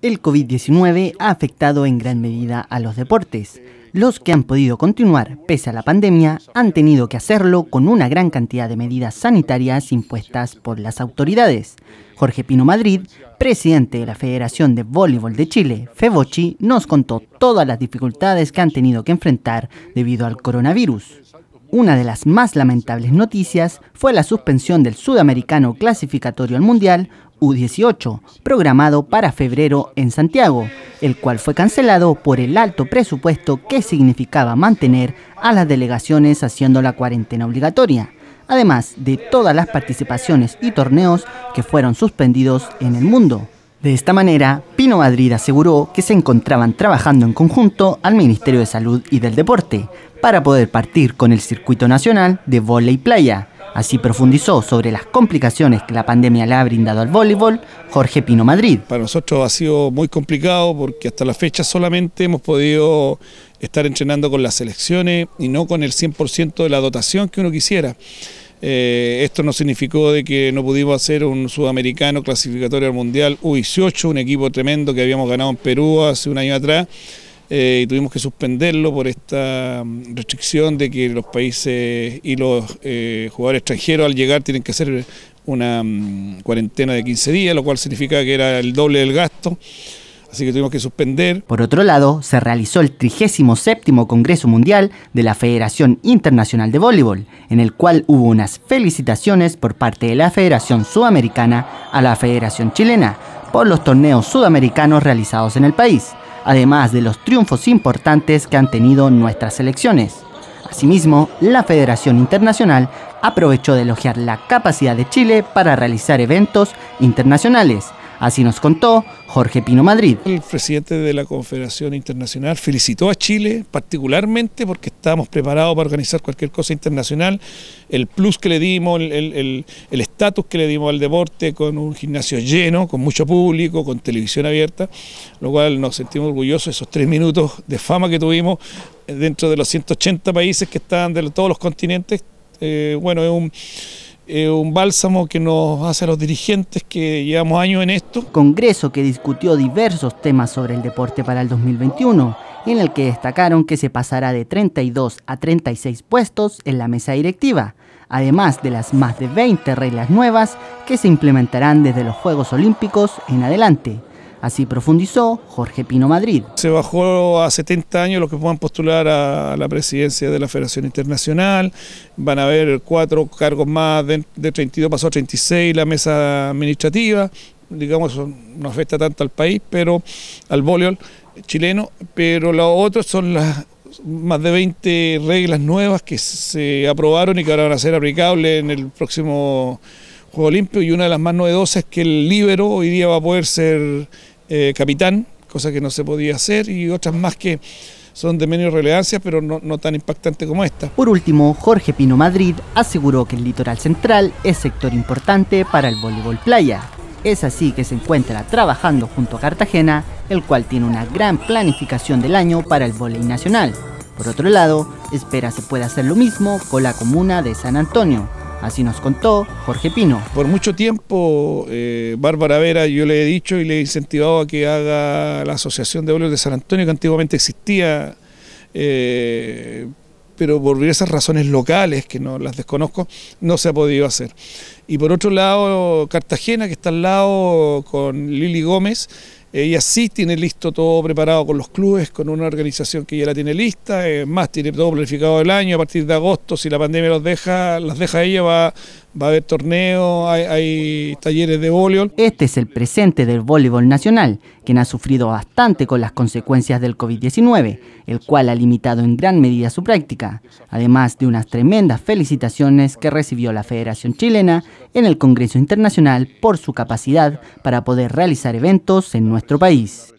El COVID-19 ha afectado en gran medida a los deportes. Los que han podido continuar pese a la pandemia han tenido que hacerlo con una gran cantidad de medidas sanitarias impuestas por las autoridades. Jorge Pino Madrid, presidente de la Federación de Voleibol de Chile, Febochi, nos contó todas las dificultades que han tenido que enfrentar debido al coronavirus. Una de las más lamentables noticias fue la suspensión del sudamericano clasificatorio al Mundial U18, programado para febrero en Santiago, el cual fue cancelado por el alto presupuesto que significaba mantener a las delegaciones haciendo la cuarentena obligatoria, además de todas las participaciones y torneos que fueron suspendidos en el mundo. De esta manera, Pino Madrid aseguró que se encontraban trabajando en conjunto al Ministerio de Salud y del Deporte para poder partir con el circuito nacional de y playa. Así profundizó sobre las complicaciones que la pandemia le ha brindado al voleibol Jorge Pino Madrid. Para nosotros ha sido muy complicado porque hasta la fecha solamente hemos podido estar entrenando con las selecciones y no con el 100% de la dotación que uno quisiera. Eh, esto no significó de que no pudimos hacer un sudamericano clasificatorio al Mundial U18, un equipo tremendo que habíamos ganado en Perú hace un año atrás. Eh, y tuvimos que suspenderlo por esta mm, restricción de que los países y los eh, jugadores extranjeros al llegar tienen que hacer una mm, cuarentena de 15 días, lo cual significa que era el doble del gasto así que tuvimos que suspender. Por otro lado, se realizó el 37 Congreso Mundial de la Federación Internacional de Voleibol, en el cual hubo unas felicitaciones por parte de la Federación Sudamericana a la Federación Chilena por los torneos sudamericanos realizados en el país, además de los triunfos importantes que han tenido nuestras selecciones. Asimismo, la Federación Internacional aprovechó de elogiar la capacidad de Chile para realizar eventos internacionales, Así nos contó Jorge Pino Madrid. El presidente de la Confederación Internacional felicitó a Chile particularmente porque estábamos preparados para organizar cualquier cosa internacional. El plus que le dimos, el estatus que le dimos al deporte con un gimnasio lleno, con mucho público, con televisión abierta, lo cual nos sentimos orgullosos de esos tres minutos de fama que tuvimos dentro de los 180 países que estaban de todos los continentes. Eh, bueno, es un eh, un bálsamo que nos hace a los dirigentes que llevamos años en esto. Congreso que discutió diversos temas sobre el deporte para el 2021, en el que destacaron que se pasará de 32 a 36 puestos en la mesa directiva, además de las más de 20 reglas nuevas que se implementarán desde los Juegos Olímpicos en adelante. Así profundizó Jorge Pino Madrid. Se bajó a 70 años los que puedan postular a la presidencia de la Federación Internacional, van a haber cuatro cargos más, de, 32 pasó a 36 la mesa administrativa, digamos, no afecta tanto al país, pero al voleibol chileno, pero los otros son las más de 20 reglas nuevas que se aprobaron y que ahora van a ser aplicables en el próximo Juego Olímpico y una de las más novedosas es que el líbero hoy día va a poder ser eh, capitán, cosa que no se podía hacer, y otras más que son de menor relevancia, pero no, tan impactante como esta. Por último, Jorge Pino Madrid aseguró que el litoral central es sector importante para el voleibol playa. Es así que se encuentra trabajando junto a Cartagena, el cual tiene una gran planificación del año para el voleibol nacional. Por otro lado, espera se pueda hacer lo mismo con la comuna de San Antonio, Así nos contó Jorge Pino. Por mucho tiempo, eh, Bárbara Vera, yo le he dicho y le he incentivado a que haga la Asociación de Bolívar de San Antonio, que antiguamente existía, eh, pero por esas razones locales, que no las desconozco, no se ha podido hacer. Y por otro lado, Cartagena, que está al lado con Lili Gómez, ella sí tiene listo todo preparado con los clubes, con una organización que ya la tiene lista, más tiene todo planificado el año, a partir de agosto, si la pandemia los deja, las deja ella, va, va a haber torneos, hay, talleres de voleibol. Este es el presente del voleibol nacional, quien ha sufrido bastante con las consecuencias del COVID-19, el cual ha limitado en gran medida su práctica, además de unas tremendas felicitaciones que recibió la Federación Chilena en el Congreso Internacional por su capacidad para poder realizar eventos en nuestro país.